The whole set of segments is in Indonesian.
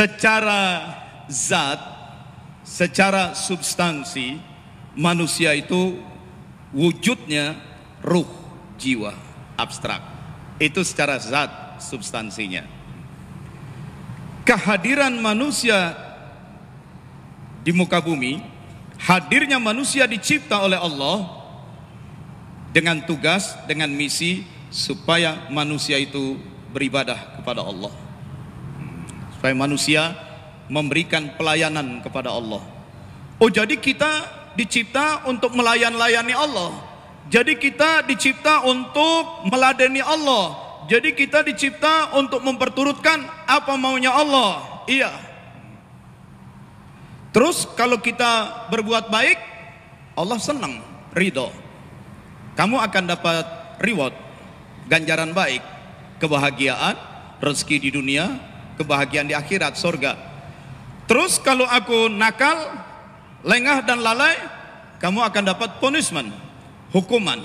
secara zat, secara substansi manusia itu wujudnya ruh, jiwa, abstrak. Itu secara zat substansinya. Kehadiran manusia di muka bumi, hadirnya manusia dicipta oleh Allah dengan tugas, dengan misi supaya manusia itu beribadah kepada Allah supaya manusia memberikan pelayanan kepada Allah. Oh, jadi kita dicipta untuk melayan-layani Allah. Jadi kita dicipta untuk meladeni Allah. Jadi kita dicipta untuk memperturutkan apa maunya Allah. Iya. Terus kalau kita berbuat baik, Allah senang, ridho. Kamu akan dapat reward, ganjaran baik, kebahagiaan, rezeki di dunia, kebahagiaan di akhirat sorga. Terus kalau aku nakal, lengah dan lalai, kamu akan dapat punishment, hukuman.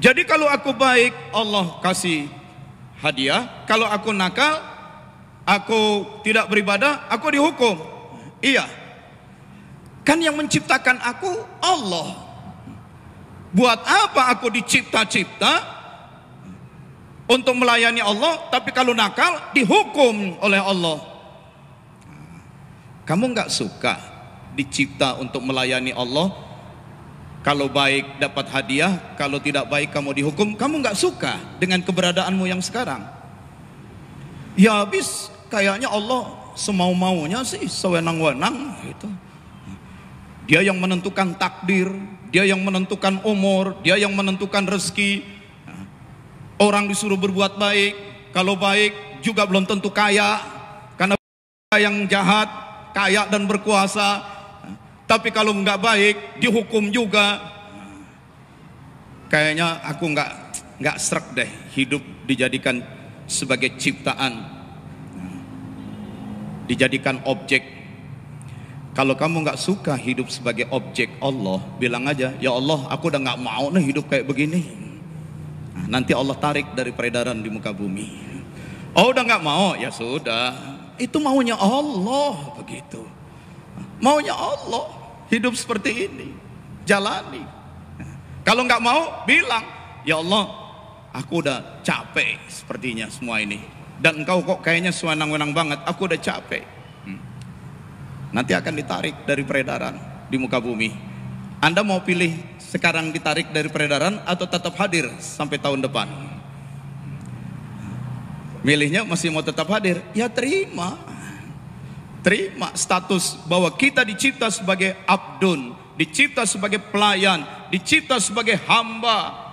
Jadi kalau aku baik, Allah kasih hadiah. Kalau aku nakal, aku tidak beribadah, aku dihukum. Iya. Kan yang menciptakan aku Allah. Buat apa aku dicipta-cipta? untuk melayani Allah, tapi kalau nakal dihukum oleh Allah. Kamu nggak suka dicipta untuk melayani Allah? Kalau baik dapat hadiah, kalau tidak baik kamu dihukum. Kamu nggak suka dengan keberadaanmu yang sekarang? Ya habis kayaknya Allah semau-maunya sih, sewenang-wenang Itu Dia yang menentukan takdir, dia yang menentukan umur, dia yang menentukan rezeki, Orang disuruh berbuat baik, kalau baik juga belum tentu kaya, karena yang jahat, kaya dan berkuasa. Tapi kalau nggak baik, dihukum juga. Kayaknya aku nggak nggak serak deh hidup dijadikan sebagai ciptaan, dijadikan objek. Kalau kamu nggak suka hidup sebagai objek Allah, bilang aja, ya Allah, aku udah nggak mau nih hidup kayak begini. Nanti Allah tarik dari peredaran di muka bumi. Oh udah nggak mau, ya sudah. Itu maunya Allah begitu. Maunya Allah hidup seperti ini. Jalani. Kalau nggak mau, bilang, ya Allah, aku udah capek sepertinya semua ini. Dan engkau kok kayaknya sewenang-wenang banget. Aku udah capek. Hmm. Nanti akan ditarik dari peredaran di muka bumi. Anda mau pilih sekarang ditarik dari peredaran atau tetap hadir sampai tahun depan? Milihnya masih mau tetap hadir? Ya terima. Terima status bahwa kita dicipta sebagai abdun, dicipta sebagai pelayan, dicipta sebagai hamba.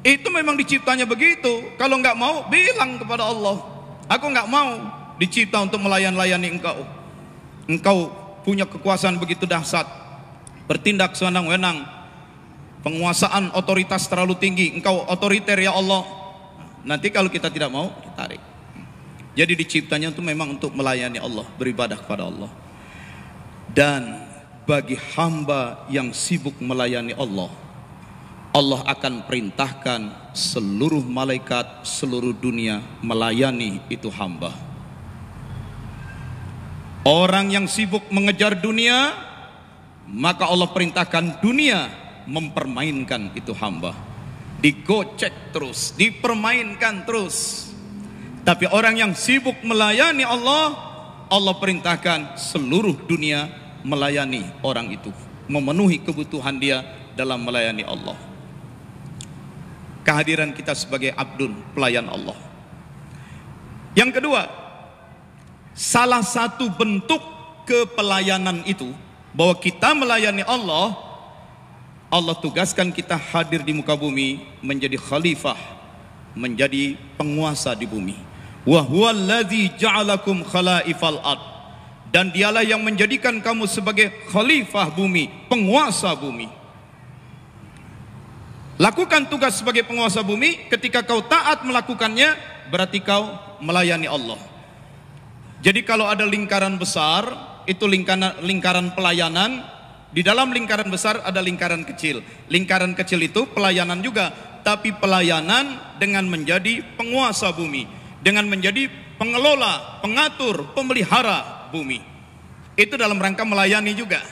Itu memang diciptanya begitu. Kalau nggak mau, bilang kepada Allah, aku nggak mau dicipta untuk melayan-layani engkau. Engkau punya kekuasaan begitu dahsyat, bertindak sewenang-wenang, penguasaan otoritas terlalu tinggi engkau otoriter ya Allah nanti kalau kita tidak mau tarik. jadi diciptanya itu memang untuk melayani Allah beribadah kepada Allah dan bagi hamba yang sibuk melayani Allah Allah akan perintahkan seluruh malaikat seluruh dunia melayani itu hamba orang yang sibuk mengejar dunia maka Allah perintahkan dunia mempermainkan itu hamba. Digocek terus, dipermainkan terus. Tapi orang yang sibuk melayani Allah, Allah perintahkan seluruh dunia melayani orang itu, memenuhi kebutuhan dia dalam melayani Allah. Kehadiran kita sebagai abdun pelayan Allah. Yang kedua, salah satu bentuk kepelayanan itu bahwa kita melayani Allah Allah tugaskan kita hadir di muka bumi menjadi khalifah, menjadi penguasa di bumi. Wa huwallazi ja'alakum khalaifal ard. Dan dialah yang menjadikan kamu sebagai khalifah bumi, penguasa bumi. Lakukan tugas sebagai penguasa bumi, ketika kau taat melakukannya, berarti kau melayani Allah. Jadi kalau ada lingkaran besar, itu lingkaran, lingkaran pelayanan, di dalam lingkaran besar ada lingkaran kecil. Lingkaran kecil itu pelayanan juga, tapi pelayanan dengan menjadi penguasa bumi, dengan menjadi pengelola, pengatur, pemelihara bumi. Itu dalam rangka melayani juga.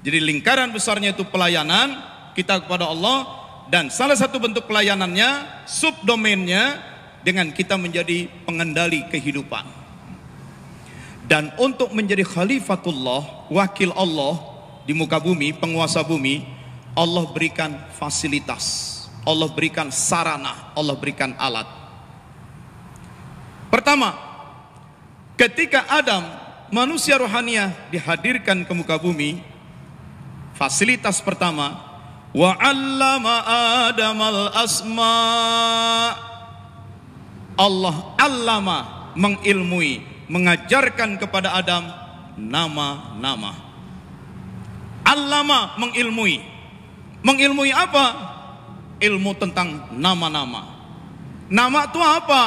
Jadi lingkaran besarnya itu pelayanan kita kepada Allah dan salah satu bentuk pelayanannya subdomainnya dengan kita menjadi pengendali kehidupan dan untuk menjadi khalifatullah, wakil Allah di muka bumi, penguasa bumi, Allah berikan fasilitas, Allah berikan sarana, Allah berikan alat. Pertama, ketika Adam manusia rohania dihadirkan ke muka bumi, fasilitas pertama wa 'allama Adam al-asma Allah 'allama mengilmui mengajarkan kepada Adam nama-nama. Allama mengilmui. Mengilmui apa? Ilmu tentang nama-nama. Nama itu apa?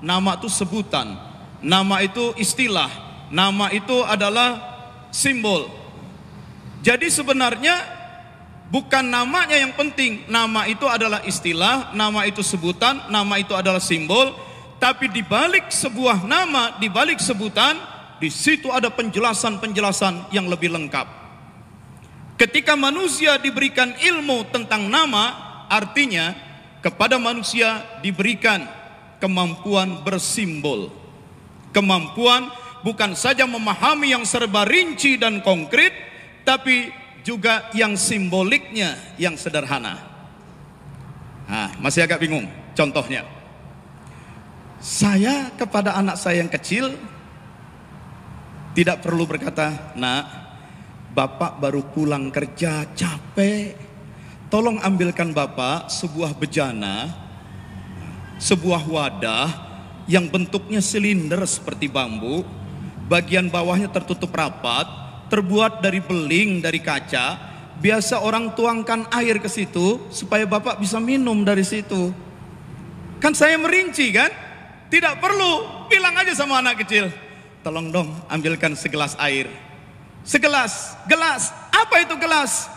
Nama itu sebutan. Nama itu istilah. Nama itu adalah simbol. Jadi sebenarnya bukan namanya yang penting. Nama itu adalah istilah, nama itu sebutan, nama itu adalah simbol tapi di balik sebuah nama, di balik sebutan, di situ ada penjelasan-penjelasan yang lebih lengkap. Ketika manusia diberikan ilmu tentang nama, artinya kepada manusia diberikan kemampuan bersimbol. Kemampuan bukan saja memahami yang serba rinci dan konkret, tapi juga yang simboliknya yang sederhana. Nah, masih agak bingung contohnya. Saya kepada anak saya yang kecil tidak perlu berkata, "Nak, Bapak baru pulang kerja capek. Tolong ambilkan Bapak sebuah bejana, sebuah wadah yang bentuknya silinder seperti bambu, bagian bawahnya tertutup rapat, terbuat dari beling dari kaca." biasa orang tuangkan air ke situ supaya bapak bisa minum dari situ. Kan saya merinci kan? Tidak perlu, bilang aja sama anak kecil. Tolong dong ambilkan segelas air. Segelas, gelas, apa itu gelas?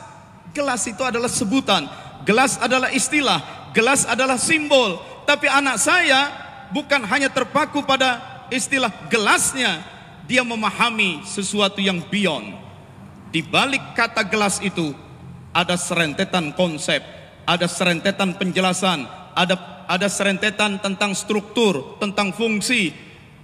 Gelas itu adalah sebutan, gelas adalah istilah, gelas adalah simbol. Tapi anak saya bukan hanya terpaku pada istilah gelasnya, dia memahami sesuatu yang beyond. Di balik kata gelas itu ada serentetan konsep, ada serentetan penjelasan, ada ada serentetan tentang struktur, tentang fungsi.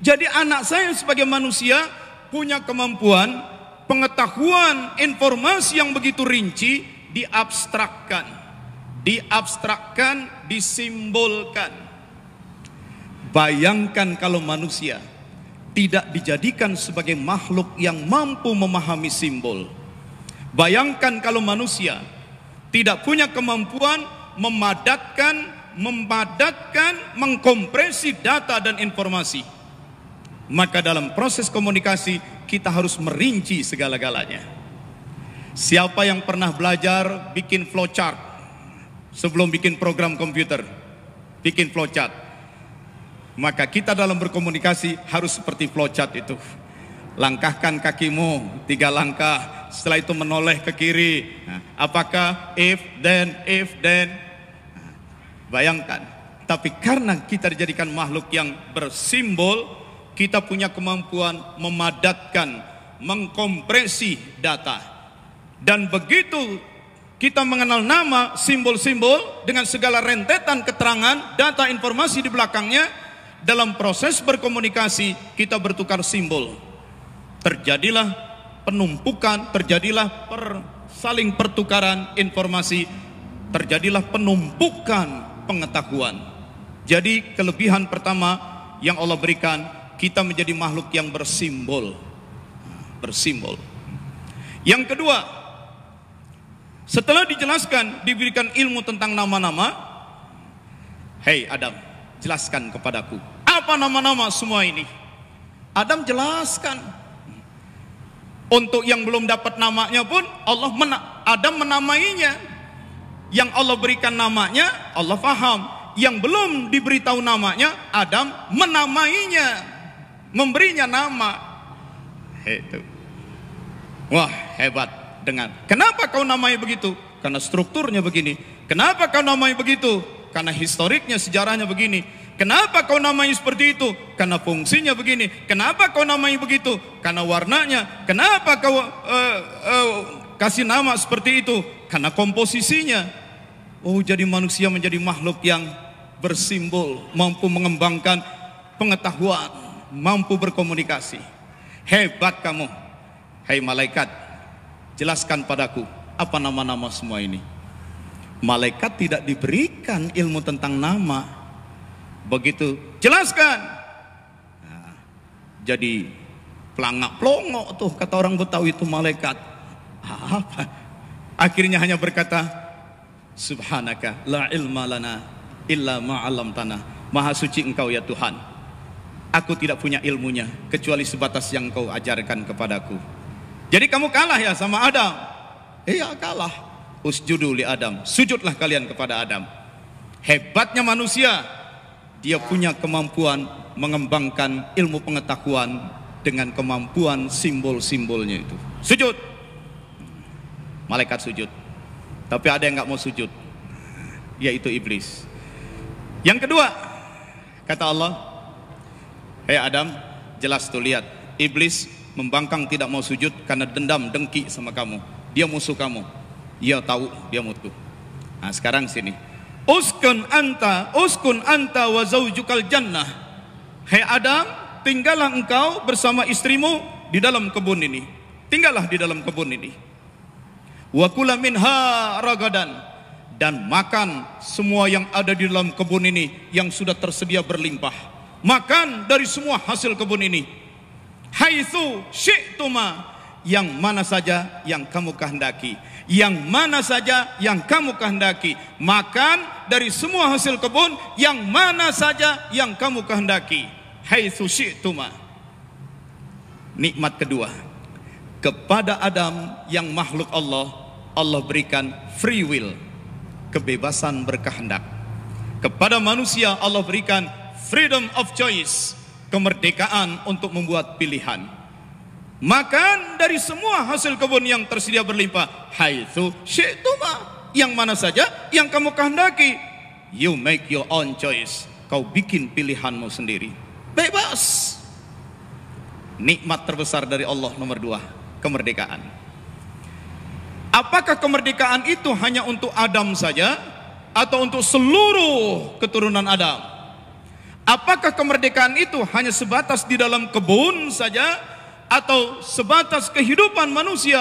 Jadi anak saya sebagai manusia punya kemampuan pengetahuan informasi yang begitu rinci diabstrakkan, diabstrakkan, disimbolkan. Bayangkan kalau manusia tidak dijadikan sebagai makhluk yang mampu memahami simbol. Bayangkan kalau manusia tidak punya kemampuan memadatkan memadatkan, mengkompresi data dan informasi. Maka dalam proses komunikasi kita harus merinci segala-galanya. Siapa yang pernah belajar bikin flowchart sebelum bikin program komputer, bikin flowchart. Maka kita dalam berkomunikasi harus seperti flowchart itu. Langkahkan kakimu tiga langkah, setelah itu menoleh ke kiri. Nah, apakah if then if then Bayangkan, tapi karena kita dijadikan makhluk yang bersimbol, kita punya kemampuan memadatkan, mengkompresi data. Dan begitu kita mengenal nama, simbol-simbol dengan segala rentetan keterangan, data informasi di belakangnya, dalam proses berkomunikasi kita bertukar simbol. Terjadilah penumpukan, terjadilah per, saling pertukaran informasi, terjadilah penumpukan pengetahuan. Jadi kelebihan pertama yang Allah berikan, kita menjadi makhluk yang bersimbol. Bersimbol. Yang kedua, setelah dijelaskan, diberikan ilmu tentang nama-nama. Hei Adam, jelaskan kepadaku. Apa nama-nama semua ini? Adam jelaskan. Untuk yang belum dapat namanya pun Allah mena Adam menamainya yang Allah berikan namanya, Allah faham. Yang belum diberitahu namanya, Adam menamainya, memberinya nama. Itu. Wah, hebat dengan. Kenapa kau namai begitu? Karena strukturnya begini. Kenapa kau namai begitu? Karena historiknya sejarahnya begini. Kenapa kau namai seperti itu? Karena fungsinya begini. Kenapa kau namai begitu? Karena warnanya. Kenapa kau uh, uh, kasih nama seperti itu? Karena komposisinya. Oh jadi manusia menjadi makhluk yang bersimbol, mampu mengembangkan pengetahuan, mampu berkomunikasi. Hebat kamu. Hei malaikat, jelaskan padaku apa nama-nama semua ini. Malaikat tidak diberikan ilmu tentang nama. Begitu, jelaskan. Nah, jadi pelangak pelongo tuh kata orang Betawi itu malaikat. Apa? Akhirnya hanya berkata, Subhanaka la ilma lana illa ma'alam tanah. Maha suci engkau ya Tuhan. Aku tidak punya ilmunya kecuali sebatas yang kau ajarkan kepadaku. Jadi kamu kalah ya sama Adam. Iya kalah. Usjudu li Adam. Sujudlah kalian kepada Adam. Hebatnya manusia. Dia punya kemampuan mengembangkan ilmu pengetahuan dengan kemampuan simbol-simbolnya itu. Sujud. Malaikat sujud. Tapi ada yang nggak mau sujud, yaitu iblis. Yang kedua, kata Allah, Hei Adam, jelas tuh lihat, iblis membangkang tidak mau sujud karena dendam, dengki sama kamu. Dia musuh kamu. Dia tahu, dia musuh. Nah sekarang sini. Uskun anta, uskun anta wazaujukal jannah. Hei Adam, tinggallah engkau bersama istrimu di dalam kebun ini. Tinggallah di dalam kebun ini wakula minha ragadan dan makan semua yang ada di dalam kebun ini yang sudah tersedia berlimpah makan dari semua hasil kebun ini haitsu syi'tuma yang mana saja yang kamu kehendaki yang mana saja yang kamu kehendaki makan dari semua hasil kebun yang mana saja yang kamu kehendaki haitsu syi'tuma nikmat kedua kepada Adam yang makhluk Allah, Allah berikan free will, kebebasan berkehendak. Kepada manusia Allah berikan freedom of choice, kemerdekaan untuk membuat pilihan. Makan dari semua hasil kebun yang tersedia berlimpah. hai tuh syi'tuma. Yang mana saja yang kamu kehendaki. You make your own choice. Kau bikin pilihanmu sendiri. Bebas. Nikmat terbesar dari Allah nomor dua kemerdekaan. Apakah kemerdekaan itu hanya untuk Adam saja atau untuk seluruh keturunan Adam? Apakah kemerdekaan itu hanya sebatas di dalam kebun saja atau sebatas kehidupan manusia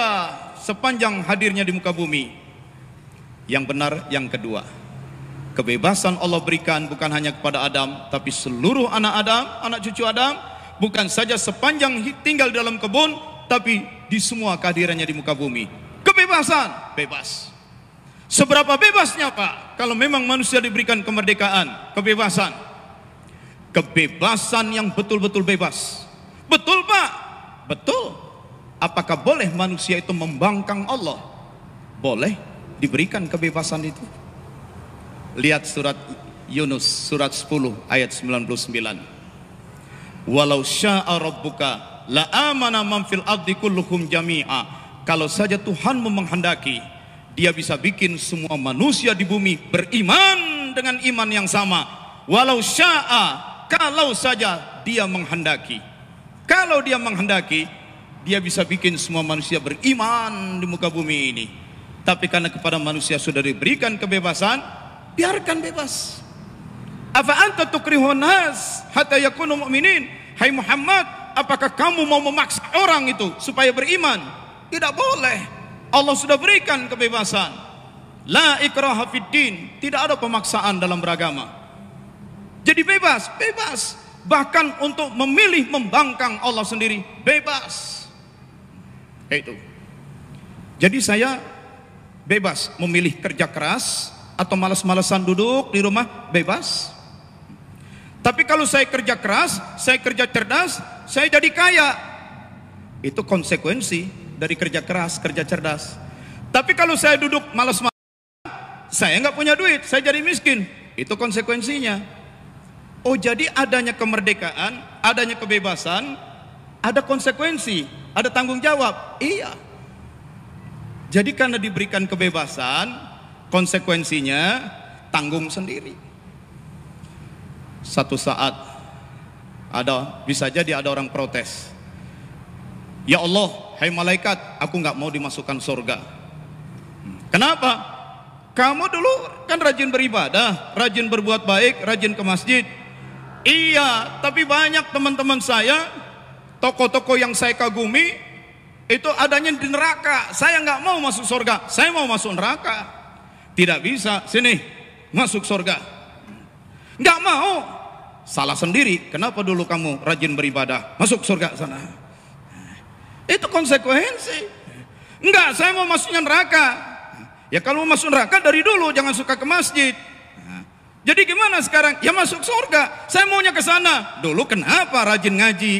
sepanjang hadirnya di muka bumi? Yang benar yang kedua. Kebebasan Allah berikan bukan hanya kepada Adam, tapi seluruh anak Adam, anak cucu Adam, bukan saja sepanjang tinggal di dalam kebun, tapi di semua kehadirannya di muka bumi. Kebebasan, bebas. Seberapa bebasnya Pak? Kalau memang manusia diberikan kemerdekaan, kebebasan. Kebebasan yang betul-betul bebas. Betul Pak? Betul. Apakah boleh manusia itu membangkang Allah? Boleh diberikan kebebasan itu. Lihat surat Yunus surat 10 ayat 99. Walau sya'a rabbuka la amana man fil ardi kulluhum jami'a. Kalau saja Tuhan menghendaki, dia bisa bikin semua manusia di bumi beriman dengan iman yang sama. Walau sya'a, kalau saja dia menghendaki. Kalau dia menghendaki, dia bisa bikin semua manusia beriman di muka bumi ini. Tapi karena kepada manusia sudah diberikan kebebasan, biarkan bebas. Afa anta tukrihun nas hatta yakunu mu'minin? Hai Muhammad, apakah kamu mau memaksa orang itu supaya beriman? Tidak boleh. Allah sudah berikan kebebasan. La ikraha fid tidak ada pemaksaan dalam beragama. Jadi bebas, bebas. Bahkan untuk memilih membangkang Allah sendiri, bebas. Itu. Jadi saya bebas memilih kerja keras atau malas-malasan duduk di rumah, bebas. Tapi kalau saya kerja keras, saya kerja cerdas, saya jadi kaya. Itu konsekuensi dari kerja keras, kerja cerdas. Tapi kalau saya duduk malas-malasan, saya nggak punya duit, saya jadi miskin. Itu konsekuensinya. Oh jadi adanya kemerdekaan, adanya kebebasan, ada konsekuensi, ada tanggung jawab. Iya. Jadi karena diberikan kebebasan, konsekuensinya tanggung sendiri satu saat ada bisa jadi ada orang protes. Ya Allah, hai malaikat, aku nggak mau dimasukkan surga. Hmm. Kenapa? Kamu dulu kan rajin beribadah, rajin berbuat baik, rajin ke masjid. Iya, tapi banyak teman-teman saya, toko-toko yang saya kagumi, itu adanya di neraka. Saya nggak mau masuk surga, saya mau masuk neraka. Tidak bisa, sini, masuk surga. Nggak mau. Salah sendiri. Kenapa dulu kamu rajin beribadah? Masuk surga sana. Itu konsekuensi. Enggak, saya mau masuknya neraka. Ya kalau masuk neraka dari dulu jangan suka ke masjid. jadi gimana sekarang? Ya masuk surga. Saya maunya ke sana. Dulu kenapa rajin ngaji?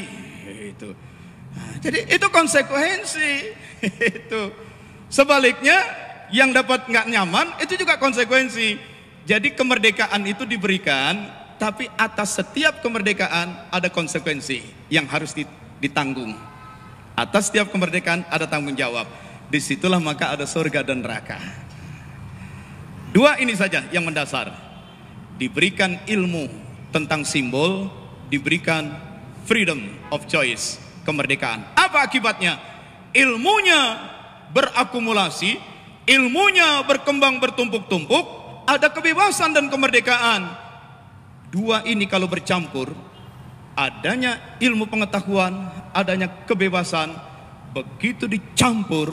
Itu. jadi itu konsekuensi. itu. Sebaliknya yang dapat nggak nyaman itu juga konsekuensi. Jadi kemerdekaan itu diberikan, tapi atas setiap kemerdekaan ada konsekuensi yang harus ditanggung. Atas setiap kemerdekaan ada tanggung jawab. Disitulah maka ada surga dan neraka. Dua ini saja yang mendasar. Diberikan ilmu tentang simbol, diberikan freedom of choice, kemerdekaan. Apa akibatnya? Ilmunya berakumulasi, ilmunya berkembang bertumpuk-tumpuk, ada kebebasan dan kemerdekaan. Dua ini kalau bercampur, adanya ilmu pengetahuan, adanya kebebasan, begitu dicampur,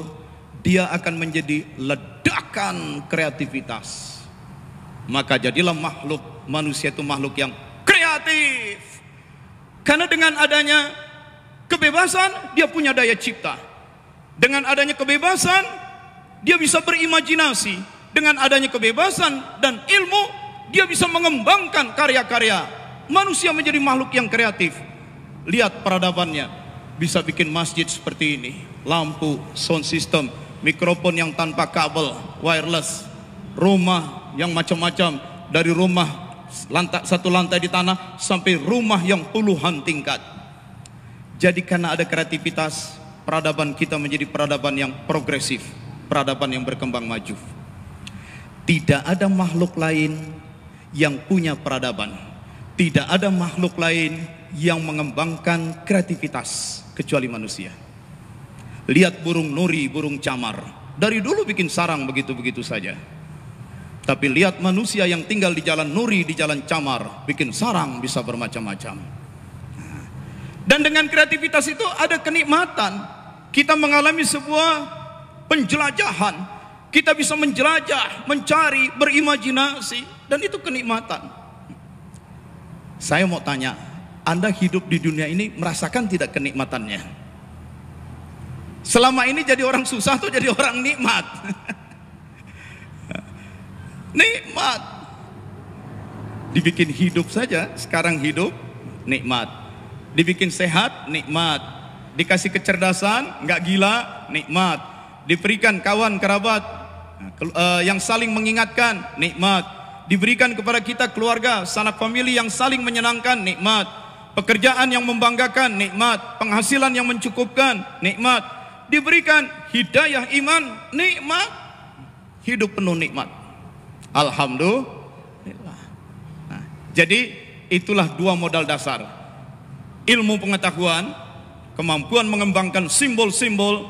dia akan menjadi ledakan kreativitas. Maka jadilah makhluk manusia itu makhluk yang kreatif. Karena dengan adanya kebebasan, dia punya daya cipta. Dengan adanya kebebasan, dia bisa berimajinasi dengan adanya kebebasan dan ilmu, dia bisa mengembangkan karya-karya. Manusia menjadi makhluk yang kreatif. Lihat peradabannya, bisa bikin masjid seperti ini, lampu, sound system, mikrofon yang tanpa kabel, wireless, rumah yang macam-macam, dari rumah lantai, satu lantai di tanah sampai rumah yang puluhan tingkat. Jadi karena ada kreativitas, peradaban kita menjadi peradaban yang progresif, peradaban yang berkembang maju. Tidak ada makhluk lain yang punya peradaban. Tidak ada makhluk lain yang mengembangkan kreativitas kecuali manusia. Lihat burung nuri, burung camar. Dari dulu bikin sarang begitu-begitu saja. Tapi lihat manusia yang tinggal di jalan nuri, di jalan camar, bikin sarang bisa bermacam-macam. Dan dengan kreativitas itu ada kenikmatan. Kita mengalami sebuah penjelajahan, kita bisa menjelajah, mencari, berimajinasi dan itu kenikmatan. Saya mau tanya, Anda hidup di dunia ini merasakan tidak kenikmatannya? Selama ini jadi orang susah atau jadi orang nikmat? nikmat. Dibikin hidup saja, sekarang hidup nikmat. Dibikin sehat, nikmat. Dikasih kecerdasan, nggak gila, nikmat. Diberikan kawan kerabat, uh, yang saling mengingatkan nikmat diberikan kepada kita keluarga sanak famili yang saling menyenangkan nikmat pekerjaan yang membanggakan nikmat penghasilan yang mencukupkan nikmat diberikan hidayah iman nikmat hidup penuh nikmat alhamdulillah nah, jadi itulah dua modal dasar ilmu pengetahuan kemampuan mengembangkan simbol-simbol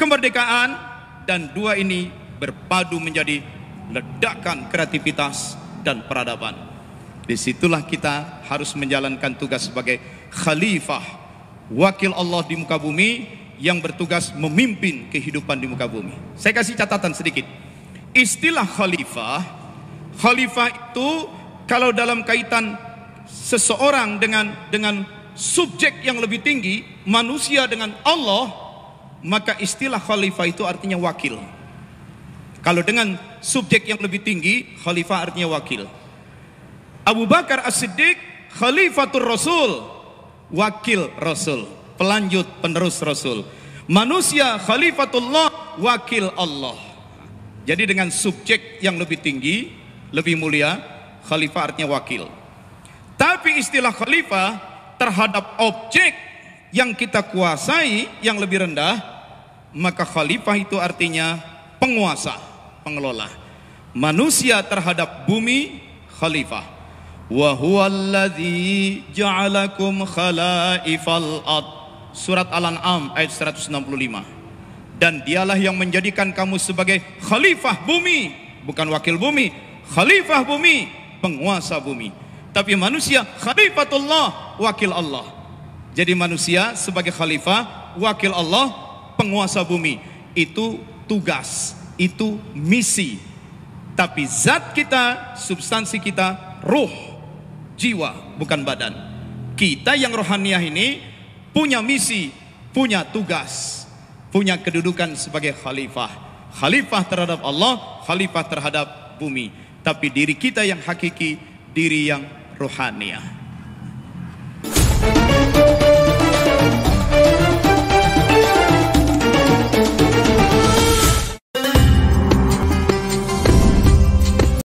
kemerdekaan dan dua ini berpadu menjadi ledakan kreativitas dan peradaban. Disitulah kita harus menjalankan tugas sebagai khalifah, wakil Allah di muka bumi yang bertugas memimpin kehidupan di muka bumi. Saya kasih catatan sedikit. Istilah khalifah, khalifah itu kalau dalam kaitan seseorang dengan dengan subjek yang lebih tinggi, manusia dengan Allah, maka istilah khalifah itu artinya wakil. Kalau dengan subjek yang lebih tinggi, khalifah artinya wakil. Abu Bakar As-Siddiq, khalifatul Rasul, wakil Rasul, pelanjut penerus Rasul. Manusia khalifatullah, wakil Allah. Jadi dengan subjek yang lebih tinggi, lebih mulia, khalifah artinya wakil. Tapi istilah khalifah terhadap objek yang kita kuasai yang lebih rendah, maka khalifah itu artinya penguasa pengelola. Manusia terhadap bumi khalifah. Wa huwallazi ja'alakum khalaifal Surat Al-An'am ayat 165. Dan dialah yang menjadikan kamu sebagai khalifah bumi, bukan wakil bumi, khalifah bumi, penguasa bumi. Tapi manusia khalifatullah, wakil Allah. Jadi manusia sebagai khalifah, wakil Allah, penguasa bumi. Itu tugas itu misi. Tapi zat kita, substansi kita, ruh, jiwa, bukan badan. Kita yang rohaniah ini punya misi, punya tugas, punya kedudukan sebagai khalifah. Khalifah terhadap Allah, khalifah terhadap bumi. Tapi diri kita yang hakiki, diri yang rohaniah.